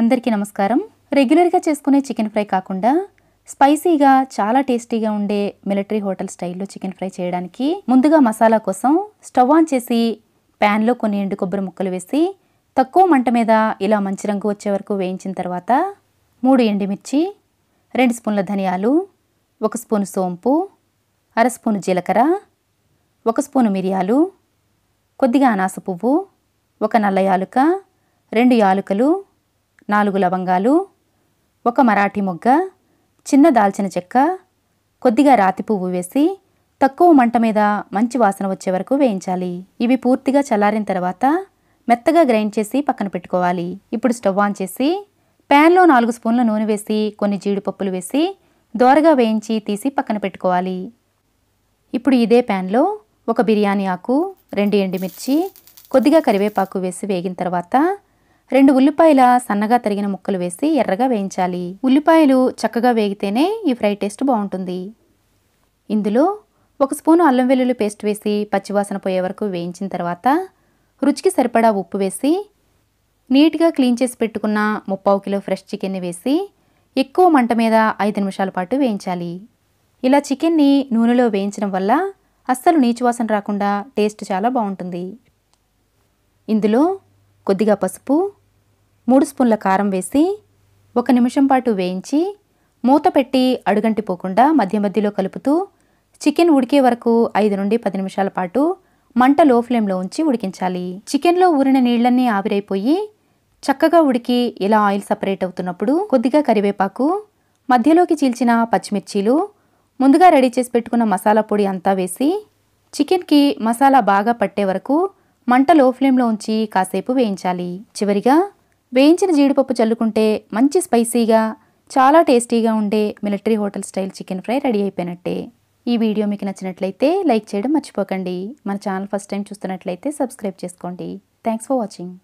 అందరికీ నమస్కారం రెగ్యులర్గా చేసుకునే చికెన్ ఫ్రై కాకుండా స్పైసీగా చాలా టేస్టీగా ఉండే మిలిటరీ హోటల్ స్టైల్లో చికెన్ ఫ్రై చేయడానికి ముందుగా మసాలా కోసం స్టవ్ ఆన్ చేసి ప్యాన్లో కొన్ని ఎండు కొబ్బరి ముక్కలు వేసి తక్కువ మంట మీద ఇలా మంచి రంగు వచ్చే వరకు వేయించిన తర్వాత మూడు ఎండిమిర్చి రెండు స్పూన్ల ధనియాలు ఒక స్పూను సోంపు అర స్పూను జీలకర్ర ఒక స్పూను మిరియాలు కొద్దిగా అనాస పువ్వు ఒక నల్ల యాలుక రెండు యాలుకలు నాలుగు లవంగాలు ఒక మరాఠీ మొగ్గ చిన్న దాల్చిన చెక్క కొద్దిగా రాతి పువ్వు వేసి తక్కువ మంట మీద మంచి వాసన వచ్చే వరకు వేయించాలి ఇవి పూర్తిగా చల్లారిన తర్వాత మెత్తగా గ్రైండ్ చేసి పక్కన పెట్టుకోవాలి ఇప్పుడు స్టవ్ ఆన్ చేసి ప్యాన్లో నాలుగు స్పూన్ల నూనె వేసి కొన్ని జీడిపప్పులు వేసి దోరగా వేయించి తీసి పక్కన పెట్టుకోవాలి ఇప్పుడు ఇదే ప్యాన్లో ఒక బిర్యానీ ఆకు రెండు ఎండిమిర్చి కొద్దిగా కరివేపాకు వేసి వేగిన తర్వాత రెండు ఉల్లిపాయల సన్నగా తరిగిన ముక్కలు వేసి ఎర్రగా వేయించాలి ఉల్లిపాయలు చక్కగా వేగితేనే ఈ ఫ్రై టేస్ట్ బాగుంటుంది ఇందులో ఒక స్పూను అల్లం వెల్లుల్లి పేస్ట్ వేసి పచ్చివాసన పోయే వరకు వేయించిన తర్వాత రుచికి సరిపడా ఉప్పు వేసి నీట్గా క్లీన్ చేసి పెట్టుకున్న ముప్పావు కిలో ఫ్రెష్ చికెన్ని వేసి ఎక్కువ మంట మీద ఐదు నిమిషాల పాటు వేయించాలి ఇలా చికెన్ని నూనెలో వేయించడం వల్ల అస్సలు నీచువాసన రాకుండా టేస్ట్ చాలా బాగుంటుంది ఇందులో కొద్దిగా పసుపు మూడు స్పూన్ల కారం వేసి ఒక నిమిషం పాటు వేయించి మూత పెట్టి పోకుండా మధ్య మధ్యలో కలుపుతూ చికెన్ ఉడికే వరకు ఐదు నుండి పది నిమిషాల పాటు మంట లో ఫ్లేమ్లో ఉంచి ఉడికించాలి చికెన్లో ఊరిన నీళ్ళన్నీ ఆవిరైపోయి చక్కగా ఉడికి ఇలా ఆయిల్ సపరేట్ అవుతున్నప్పుడు కొద్దిగా కరివేపాకు మధ్యలోకి చీల్చిన పచ్చిమిర్చీలు ముందుగా రెడీ చేసి పెట్టుకున్న మసాలా పొడి అంతా వేసి చికెన్కి మసాలా బాగా పట్టే వరకు మంట లో ఫ్లేమ్లో ఉంచి కాసేపు వేయించాలి చివరిగా వేయించిన జీడిపప్పు చల్లుకుంటే మంచి స్పైసీగా చాలా టేస్టీగా ఉండే military hotel style chicken fry ready అయిపోయినట్టే ఈ వీడియో మీకు నచ్చినట్లయితే లైక్ చేయడం మర్చిపోకండి మన ఛానల్ ఫస్ట్ టైం చూస్తున్నట్లయితే సబ్స్క్రైబ్ చేసుకోండి థ్యాంక్స్ ఫర్ వాచింగ్